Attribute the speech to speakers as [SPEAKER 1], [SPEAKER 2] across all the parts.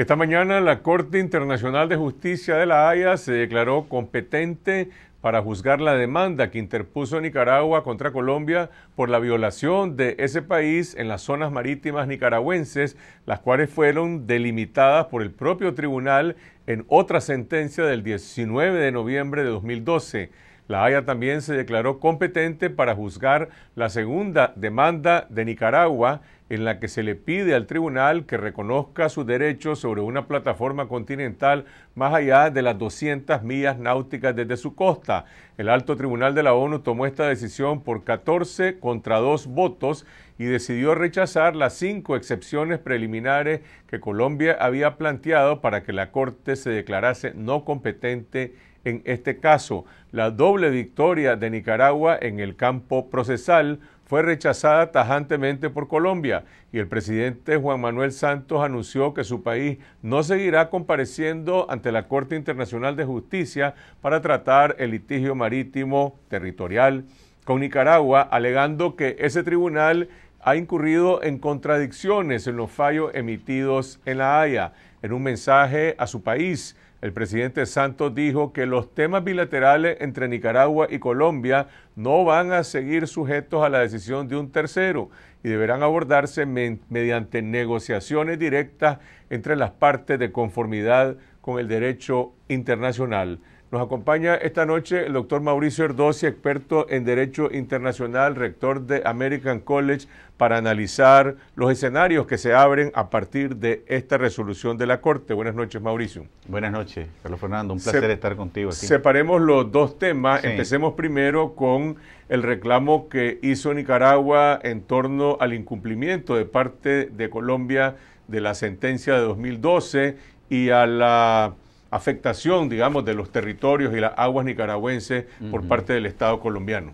[SPEAKER 1] Esta mañana la Corte Internacional de Justicia de La Haya se declaró competente para juzgar la demanda que interpuso Nicaragua contra Colombia por la violación de ese país en las zonas marítimas nicaragüenses, las cuales fueron delimitadas por el propio tribunal en otra sentencia del 19 de noviembre de 2012. La Haya también se declaró competente para juzgar la segunda demanda de Nicaragua en la que se le pide al tribunal que reconozca sus derechos sobre una plataforma continental más allá de las 200 millas náuticas desde su costa. El alto tribunal de la ONU tomó esta decisión por 14 contra 2 votos y decidió rechazar las cinco excepciones preliminares que Colombia había planteado para que la Corte se declarase no competente en este caso. La doble victoria de Nicaragua en el campo procesal fue rechazada tajantemente por Colombia y el presidente Juan Manuel Santos anunció que su país no seguirá compareciendo ante la Corte Internacional de Justicia para tratar el litigio marítimo territorial con Nicaragua, alegando que ese tribunal ha incurrido en contradicciones en los fallos emitidos en La Haya. En un mensaje a su país, el presidente Santos dijo que los temas bilaterales entre Nicaragua y Colombia no van a seguir sujetos a la decisión de un tercero y deberán abordarse mediante negociaciones directas entre las partes de conformidad con el derecho internacional. Nos acompaña esta noche el doctor Mauricio Erdosi, experto en Derecho Internacional, rector de American College, para analizar los escenarios que se abren a partir de esta resolución de la Corte. Buenas noches, Mauricio.
[SPEAKER 2] Buenas noches, Carlos
[SPEAKER 1] Fernando. Un placer estar contigo aquí. Separemos los dos temas. Empecemos primero con el reclamo que hizo Nicaragua en torno al incumplimiento de parte de Colombia de la sentencia de 2012 y a la afectación, digamos, de los territorios y las aguas nicaragüenses por parte del Estado colombiano.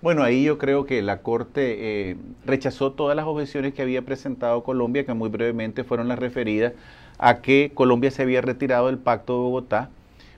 [SPEAKER 1] Bueno, ahí yo creo que la Corte eh,
[SPEAKER 2] rechazó todas las objeciones que había presentado Colombia, que muy brevemente fueron las referidas a que Colombia se había retirado del Pacto de Bogotá,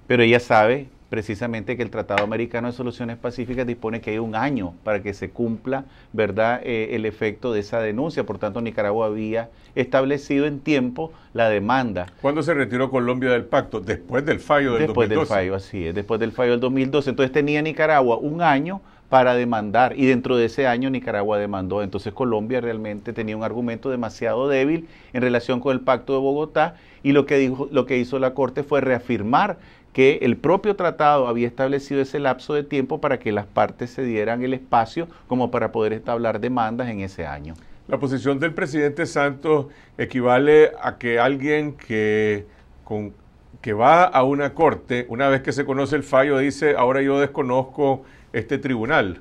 [SPEAKER 2] pero ella sabe precisamente que el Tratado Americano de Soluciones Pacíficas dispone que hay un año para que se cumpla ¿verdad? Eh, el efecto de esa denuncia. Por tanto, Nicaragua había establecido en tiempo la demanda. ¿Cuándo se retiró Colombia del pacto? Después del fallo del 2012. Después del fallo, así es, después del fallo del 2012. Entonces tenía Nicaragua un año para demandar y dentro de ese año Nicaragua demandó. Entonces Colombia realmente tenía un argumento demasiado débil en relación con el Pacto de Bogotá y lo que, dijo, lo que hizo la Corte fue reafirmar que el propio tratado había establecido ese lapso de tiempo para que las partes se dieran el espacio como para poder establecer demandas
[SPEAKER 1] en ese año. La posición del presidente Santos equivale a que alguien que, que va a una corte, una vez que se conoce el fallo, dice, ahora yo desconozco este tribunal.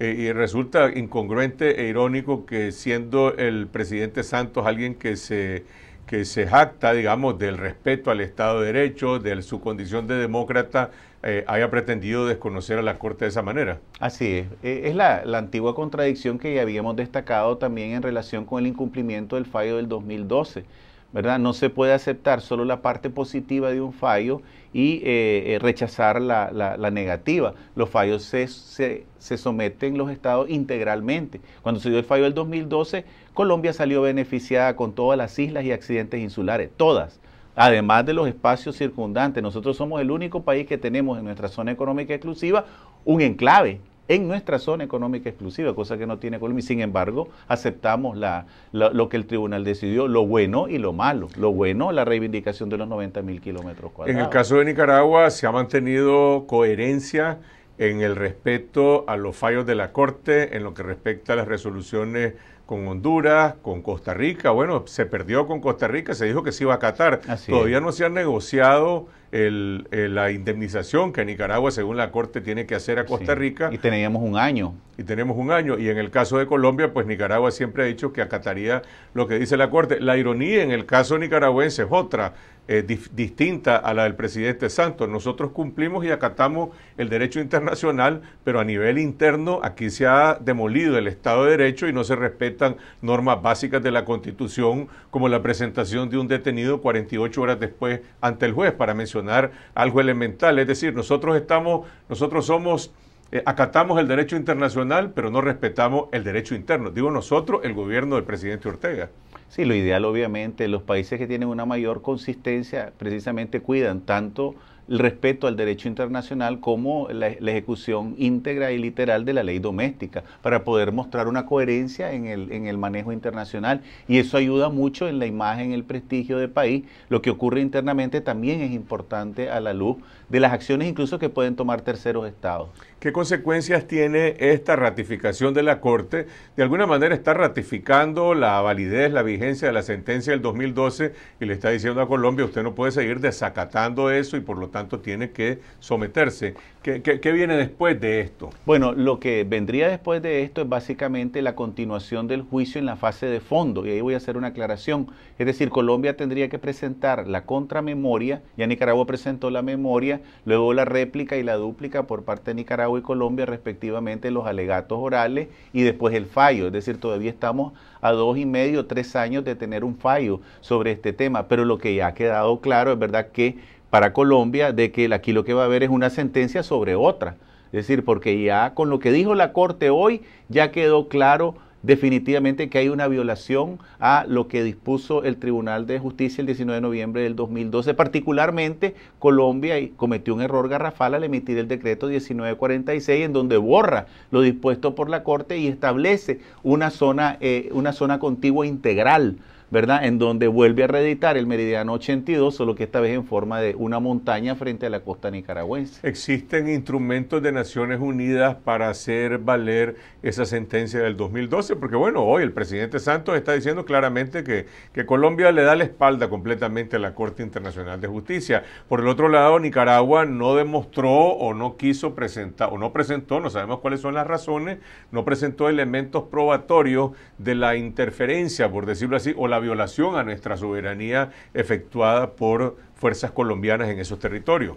[SPEAKER 1] Eh, y resulta incongruente e irónico que siendo el presidente Santos alguien que se que se jacta, digamos, del respeto al Estado de Derecho, de su condición de demócrata, eh, haya pretendido desconocer a la Corte de esa manera. Así es. E, es la, antigua contradicción que ya habíamos
[SPEAKER 2] destacado también en relación con el incumplimiento del fallo del 2012. ¿verdad? No se puede aceptar solo la parte positiva de un fallo y eh, eh, rechazar la, negativa. Los fallos se, se someten los estados integralmente. Cuando se dio el fallo del 2012, Colombia salió beneficiada con todas las islas y accidentes insulares, todas, además de los espacios circundantes. Nosotros somos el único país que tenemos en nuestra zona económica exclusiva un enclave en nuestra zona económica exclusiva, cosa que no tiene Colombia. Sin embargo, aceptamos la, lo que el tribunal decidió, lo bueno y lo malo. Lo bueno, la
[SPEAKER 1] reivindicación de los 90 mil kilómetros cuadrados. En el caso de Nicaragua, se ha mantenido coherencia en el respeto a los fallos de la Corte, en lo que respecta a las resoluciones con Honduras, con Costa Rica. Bueno, se perdió con Costa Rica, se dijo que se iba a acatar, Todavía no se ha negociado eh, la indemnización que Nicaragua, según la Corte, tiene que hacer a Costa Rica. Y teníamos un año. Y tenemos un año. Y en el caso de Colombia, pues Nicaragua siempre ha dicho que acataría lo que dice la Corte. La ironía en el caso nicaragüense es otra. Eh, distinta a la del presidente Santos. Nosotros cumplimos y acatamos el derecho internacional, pero a nivel interno aquí se ha demolido el Estado de Derecho y no se respetan normas básicas de la Constitución, como la presentación de un detenido 48 horas después ante el juez, para mencionar algo elemental. Es decir, nosotros estamos, nosotros somos eh, acatamos el derecho internacional, pero no respetamos el derecho interno. Digo nosotros, el gobierno del presidente Ortega. Sí, lo ideal obviamente, los países que tienen una mayor
[SPEAKER 2] consistencia precisamente cuidan tanto el respeto al derecho internacional como la, ejecución íntegra y literal de la ley doméstica, para poder mostrar una coherencia en el, en el manejo internacional. Y eso ayuda mucho en la imagen, el prestigio del país. Lo que ocurre internamente también es importante a la luz de las acciones incluso que pueden tomar terceros
[SPEAKER 1] estados. ¿Qué consecuencias tiene esta ratificación de la Corte? De alguna manera está ratificando la validez, la vigencia de la sentencia del 2012 y le está diciendo a Colombia, usted no puede seguir desacatando eso y por lo tanto tiene que someterse. ¿Qué, viene después de esto? Bueno, lo que vendría después de esto es básicamente la continuación
[SPEAKER 2] del juicio en la fase de fondo, y ahí voy a hacer una aclaración. Es decir, Colombia tendría que presentar la contramemoria, ya Nicaragua presentó la memoria, luego la réplica y la dúplica por parte de Nicaragua y Colombia, respectivamente, los alegatos orales y después el fallo. Es decir, todavía estamos a dos y medio, tres años de tener un fallo sobre este tema, pero lo que ya ha quedado claro es verdad que para Colombia de que aquí lo que va a haber es una sentencia sobre otra. Es decir, porque ya con lo que dijo la Corte hoy ya quedó claro definitivamente que hay una violación a lo que dispuso el Tribunal de Justicia el 19 de noviembre del 2012. Particularmente, Colombia cometió un error garrafal al emitir el decreto 1946, en donde borra lo dispuesto por la Corte y establece una zona, eh, una zona contigua integral ¿verdad? En donde vuelve a reeditar el meridiano
[SPEAKER 1] 82, solo que esta vez en forma de una montaña frente a la costa nicaragüense. Existen instrumentos de Naciones Unidas para hacer valer esa sentencia del 2012, porque bueno, hoy el presidente Santos está diciendo claramente que, Colombia le da la espalda completamente a la Corte Internacional de Justicia. Por el otro lado, Nicaragua no demostró o no quiso presentar, o no presentó, no sabemos cuáles son las razones, no presentó elementos probatorios de la interferencia, por decirlo así, o la violación a nuestra soberanía efectuada por fuerzas colombianas en esos territorios.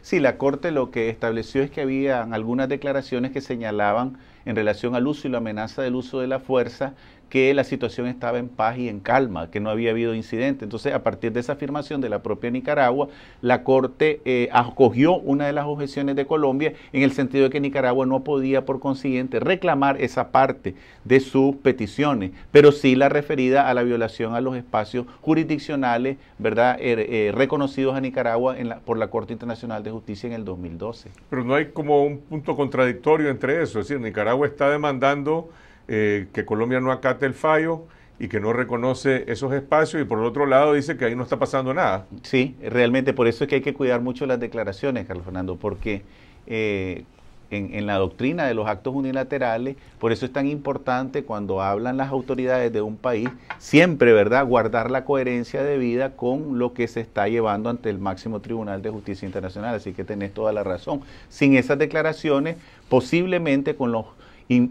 [SPEAKER 1] Sí, la Corte lo que estableció es
[SPEAKER 2] que había algunas declaraciones que señalaban en relación al uso y la amenaza del uso de la fuerza que la situación estaba en paz y en calma, que no había habido incidente. Entonces, a partir de esa afirmación de la propia Nicaragua, la Corte eh, acogió una de las objeciones de Colombia en el sentido de que Nicaragua no podía, por consiguiente, reclamar esa parte de sus peticiones, pero sí la referida a la violación a los espacios jurisdiccionales, ¿verdad?, er, eh, reconocidos a Nicaragua en la, por la Corte Internacional de Justicia en el 2012. Pero no hay
[SPEAKER 1] como un punto contradictorio entre eso, es decir, Nicaragua está demandando eh, que Colombia no acate el fallo y que no reconoce esos espacios y por el otro lado dice que ahí no está pasando nada. Sí, realmente por eso es que hay que cuidar mucho las declaraciones, Carlos Fernando, porque
[SPEAKER 2] eh, en, la doctrina de los actos unilaterales, por eso es tan importante cuando hablan las autoridades de un país, siempre, ¿verdad?, guardar la coherencia de vida con lo que se está llevando ante el máximo Tribunal de Justicia Internacional. Así que tenés toda la razón. Sin esas declaraciones, posiblemente con los...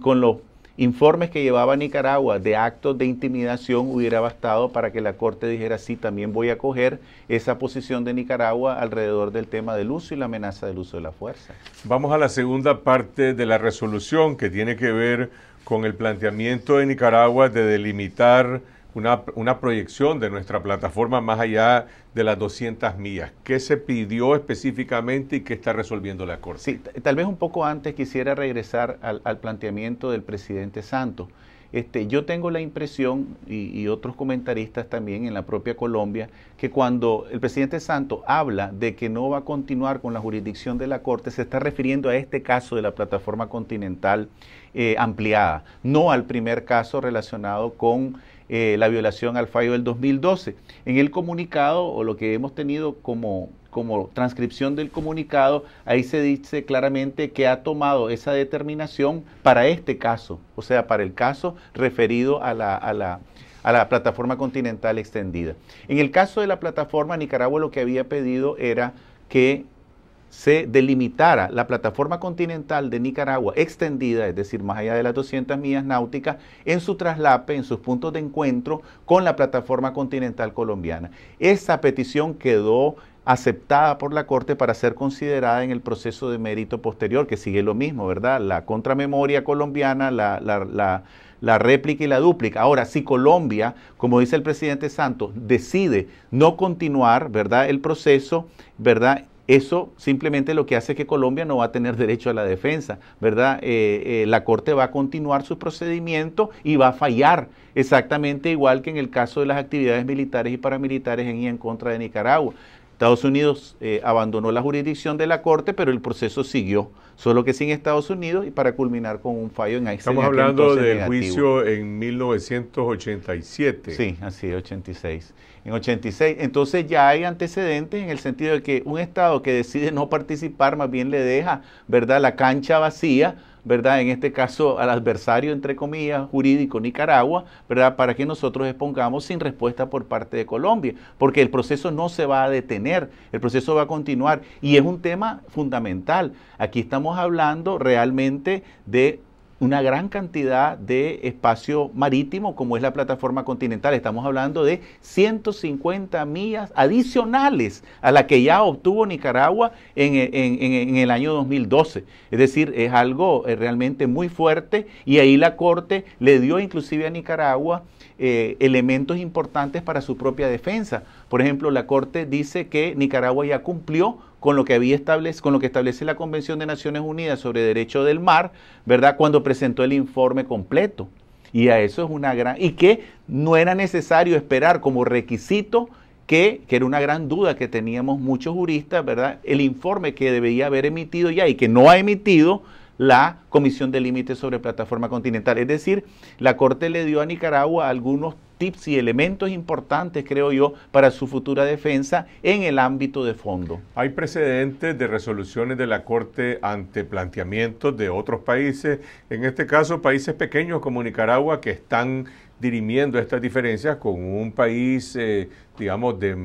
[SPEAKER 2] con los informes que llevaba Nicaragua de actos de intimidación hubiera bastado para que la Corte dijera, sí, también voy a coger esa posición de Nicaragua alrededor del tema del uso y la amenaza del uso de la fuerza. Vamos
[SPEAKER 1] a la segunda parte de la resolución que tiene que ver con el planteamiento de Nicaragua de delimitar una, proyección de nuestra plataforma más allá de las 200 millas. ¿Qué se pidió específicamente y qué está resolviendo la Corte? Sí,
[SPEAKER 2] tal vez un poco antes quisiera regresar al, planteamiento del presidente Santos. Este, yo tengo la impresión, y, otros comentaristas también en la propia Colombia, que cuando el presidente Santos habla de que no va a continuar con la jurisdicción de la Corte, se está refiriendo a este caso de la plataforma continental eh, ampliada, no al primer caso relacionado con eh, la violación al fallo del 2012. En el comunicado, o lo que hemos tenido como, como transcripción del comunicado, ahí se dice claramente que ha tomado esa determinación para este caso, o sea, para el caso referido a la, a la, a la plataforma continental extendida. En el caso de la plataforma, Nicaragua lo que había pedido era que se delimitara la plataforma continental de Nicaragua extendida, es decir, más allá de las 200 millas náuticas, en su traslape, en sus puntos de encuentro con la plataforma continental colombiana. Esa petición quedó aceptada por la Corte para ser considerada en el proceso de mérito posterior, que sigue lo mismo, ¿verdad? La contramemoria colombiana, la, réplica y la dúplica. Ahora, si Colombia, como dice el presidente Santos, decide no continuar, ¿verdad? El proceso, ¿verdad? Eso simplemente lo que hace es que Colombia no va a tener derecho a la defensa, ¿verdad? Eh, eh, la Corte va a continuar su procedimiento y va a fallar, exactamente igual que en el caso de las actividades militares y paramilitares y en contra de Nicaragua. Estados Unidos eh, abandonó la jurisdicción de la Corte, pero el proceso siguió, solo que sin Estados Unidos y para culminar con un fallo en Estamos hablando del juicio en 1987. Sí, así, 86. En 86, entonces ya hay antecedentes en el sentido de que un Estado que decide no participar más bien le deja, ¿verdad?, la cancha vacía ¿verdad? En este caso al adversario, entre comillas, jurídico Nicaragua, ¿verdad? Para que nosotros expongamos sin respuesta por parte de Colombia, porque el proceso no se va a detener, el proceso va a continuar y es un tema fundamental. Aquí estamos hablando realmente de una gran cantidad de espacio marítimo como es la plataforma continental. Estamos hablando de 150 millas adicionales a la que ya obtuvo Nicaragua en, el año 2012. Es decir, es algo eh, realmente muy fuerte y ahí la Corte le dio inclusive a Nicaragua eh, elementos importantes para su propia defensa por ejemplo, la Corte dice que Nicaragua ya cumplió con lo que había establece, con lo que establece la Convención de Naciones Unidas sobre Derecho del Mar, ¿verdad? Cuando presentó el informe completo. Y a eso es una gran y que no era necesario esperar como requisito que, que, era una gran duda que teníamos muchos juristas, ¿verdad? El informe que debería haber emitido ya y que no ha emitido la Comisión de Límites sobre Plataforma Continental. Es decir, la Corte le dio a Nicaragua algunos tips y elementos importantes, creo yo, para su futura defensa
[SPEAKER 1] en el ámbito de fondo. Hay precedentes de resoluciones de la Corte ante planteamientos de otros países, en este caso países pequeños como Nicaragua, que están dirimiendo estas diferencias con un país, eh, digamos, de,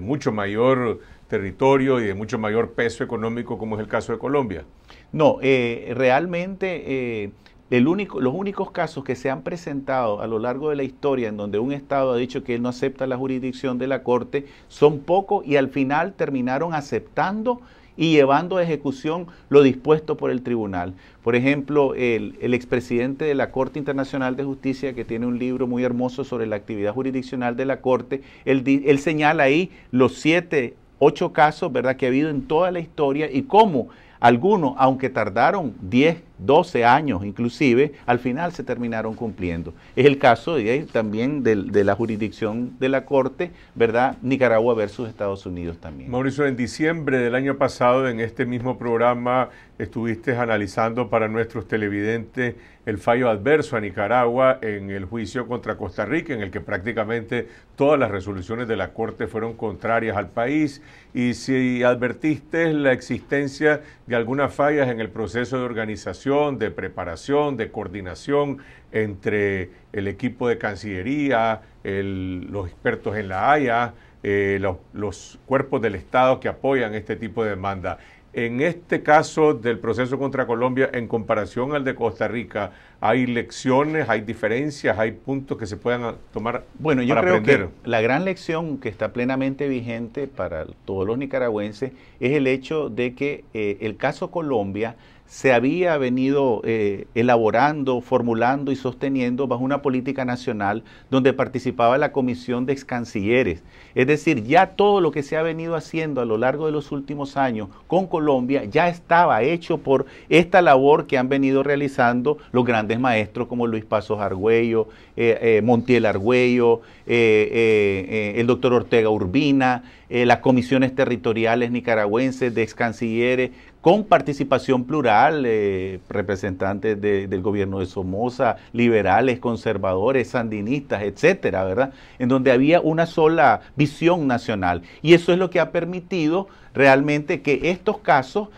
[SPEAKER 1] mucho mayor territorio y de mucho mayor peso económico como es el caso de Colombia. No, eh, realmente eh, los únicos casos que se han
[SPEAKER 2] presentado a lo largo de la historia en donde un Estado ha dicho que no acepta la jurisdicción de la Corte son pocos y al final terminaron aceptando y llevando a ejecución lo dispuesto por el tribunal. Por ejemplo, el, expresidente de la Corte Internacional de Justicia, que tiene un libro muy hermoso sobre la actividad jurisdiccional de la Corte, él, señala ahí los siete, ocho casos ¿verdad? que ha habido en toda la historia y cómo algunos, aunque tardaron diez 12 años inclusive, al final se terminaron cumpliendo. Es el caso también de, de, la jurisdicción de la Corte, ¿verdad? Nicaragua
[SPEAKER 1] versus Estados Unidos también. Mauricio, en diciembre del año pasado, en este mismo programa, estuviste analizando para nuestros televidentes el fallo adverso a Nicaragua en el juicio contra Costa Rica, en el que prácticamente todas las resoluciones de la Corte fueron contrarias al país, y si advertiste la existencia de algunas fallas en el proceso de organización, de preparación, de coordinación entre el equipo de Cancillería, los expertos en la Haya, eh, los, cuerpos del Estado que apoyan este tipo de demanda. En este caso del proceso contra Colombia, en comparación al de Costa Rica, ¿hay lecciones, hay diferencias, hay puntos que se puedan tomar? Bueno, yo creo que la gran lección que está plenamente
[SPEAKER 2] vigente para todos los nicaragüenses es el hecho de que eh, el caso Colombia se había venido eh, elaborando, formulando y sosteniendo bajo una política nacional donde participaba la Comisión de Excancilleres. Es decir, ya todo lo que se ha venido haciendo a lo largo de los últimos años con Colombia ya estaba hecho por esta labor que han venido realizando los grandes maestros como Luis Pasos Argüello, eh, eh, Montiel Argüello, el doctor Ortega Urbina, eh, las comisiones territoriales nicaragüenses de ex cancilleres, con participación plural, eh, representantes del gobierno de Somoza, liberales, conservadores, sandinistas, etcétera, ¿verdad? En donde había una sola visión nacional. Y eso es lo que ha permitido realmente que estos casos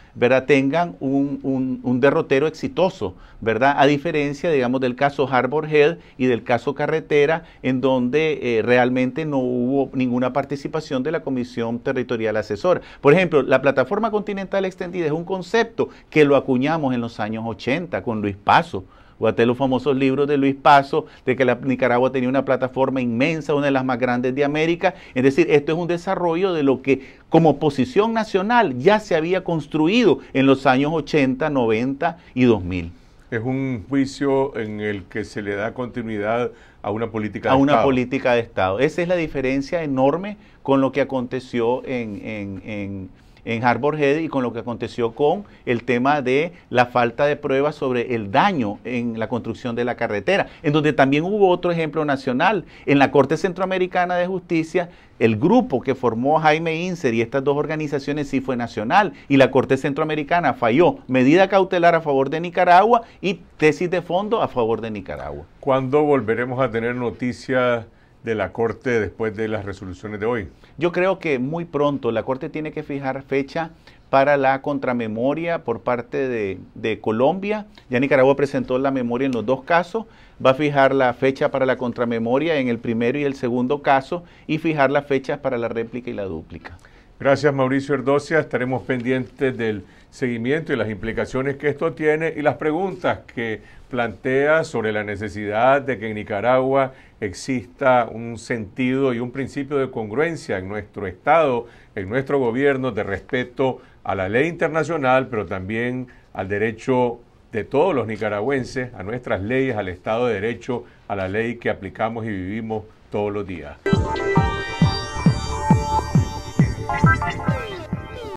[SPEAKER 2] tengan un, derrotero exitoso, ¿verdad? A diferencia, digamos, del caso Harbor Head y del caso Carretera, en donde eh, realmente no hubo ninguna participación de la Comisión Territorial Asesora. Por ejemplo, la plataforma continental extendida es un concepto que lo acuñamos en los años 80 con Luis Paso o los famosos libros de Luis Paso, de que la Nicaragua tenía una plataforma inmensa, una de las más grandes de América. Es decir, esto es un desarrollo de lo que como posición nacional ya se había construido en los años 80, 90 y 2000. Es un juicio en el que se le da continuidad a una política de a una política de Estado. Esa es la diferencia enorme con lo que aconteció en en Harbor y con lo que aconteció con el tema de la falta de pruebas sobre el daño en la construcción de la carretera, en donde también hubo otro ejemplo nacional. En la Corte Centroamericana de Justicia, el grupo que formó Jaime Inser y estas dos organizaciones sí fue nacional y la Corte Centroamericana falló medida cautelar a favor de Nicaragua y tesis de fondo a favor de Nicaragua. ¿Cuándo volveremos a tener noticias? de la Corte después de las resoluciones de hoy? Yo creo que muy pronto la Corte tiene que fijar fecha para la contramemoria por parte de, Colombia. Ya Nicaragua presentó la memoria en los dos casos, va a fijar la fecha para la contramemoria en el primero y el segundo caso y fijar las fechas para la réplica y la
[SPEAKER 1] dúplica. Gracias Mauricio Erdocia, estaremos pendientes del seguimiento y las implicaciones que esto tiene y las preguntas que plantea sobre la necesidad de que en Nicaragua exista un sentido y un principio de congruencia en nuestro Estado, en nuestro gobierno, de respeto a la ley internacional, pero también al derecho de todos los nicaragüenses, a nuestras leyes, al Estado de Derecho, a la ley que aplicamos y vivimos todos los días.